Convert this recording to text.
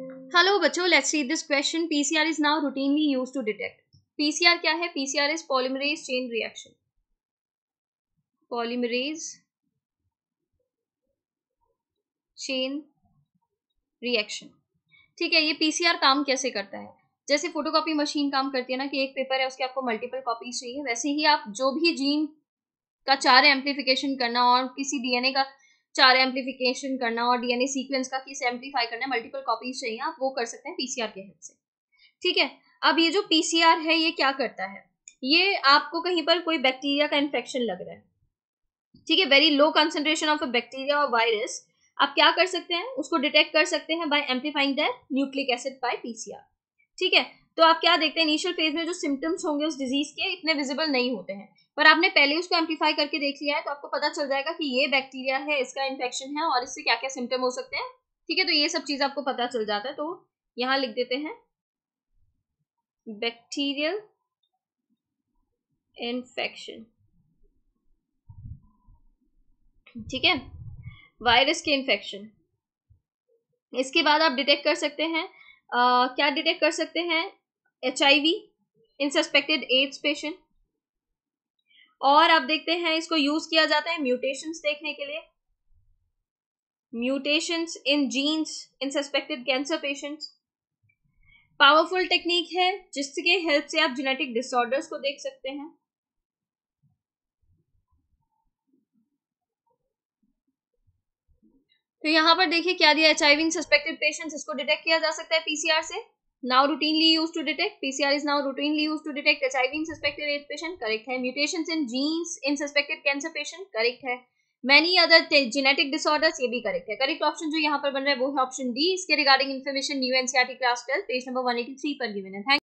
hello बच्चों let's read this question PCR is now routinely used to detect PCR क्या है PCR is polymerase chain reaction polymerase chain reaction ठीक है ये PCR काम कैसे करता है जैसे फोटोकॉपी मशीन काम करती है ना कि एक पेपर है उसके आपको मल्टीपल कॉपीज चाहिए वैसे ही आप जो भी जीन का चाह रहे एम्प्लीफिकेशन करना और किसी डीएनए का चार एम्पलीफिकेशन करना और डीएनए सीक्वेंस का किस एम्पलीफाई करना है मल्टीपल कॉपीज चाहिए आप वो कर सकते हैं पीसीआर के हेल्प से ठीक है अब ये जो पीसीआर है ये क्या करता है ये आपको कहीं पर कोई बैक्टीरिया का इन्फेक्शन लग रहा है ठीक है very low concentration of a bacteria और वायरस आप क्या कर सकते हैं उसको डिटेक्ट कर सकते हैं by amplifying that nucleic acid by PCR ठीक है तो आप क्या देखते हैं इनिशियल फेज में जो सिम्टम्स होंगे उस डिजीज के इतने विजिबल नहीं होते हैं पर आपने पहले उसको एम्पलीफाई करके देख लिया है तो आपको पता चल जाएगा कि ये बैक्टीरिया है इसका इन्फेक्शन है और इससे क्या क्या सिम्टम हो सकते हैं ठीक है तो ये सब चीज़ आपको पता चल जाता है तो यहां लिख देते हैं बैक्टीरियल इन्फेक्शन ठीक है वायरस के इन्फेक्शन इसके बाद आप डिटेक्ट कर सकते हैं क्या डिटेक्ट कर सकते हैं H I V in suspected AIDS patient और आप देखते हैं इसको यूज किया जाता है म्यूटेशंस देखने के लिए mutations in genes in suspected cancer patients powerful technique है जिसके हेल्प से आप जेनेटिक डिसऑर्डर्स को देख सकते हैं तो यहाँ पर देखिए क्या दिया एच आई सस्पेक्टेड पेशेंट्स इसको डिटेक्ट किया जा सकता है पीसीआर से now routinely use to detect PCR is now routinely use to detect H I suspected as patient correct है mutation in genes in suspected cancer patient correct है many other genetic disorders ये भी correct है correct option जो यहाँ पर बन रहा है वो है ऑप्शन डी इसके regarding information new NCR class twelve page number one eighty three पर गिवन है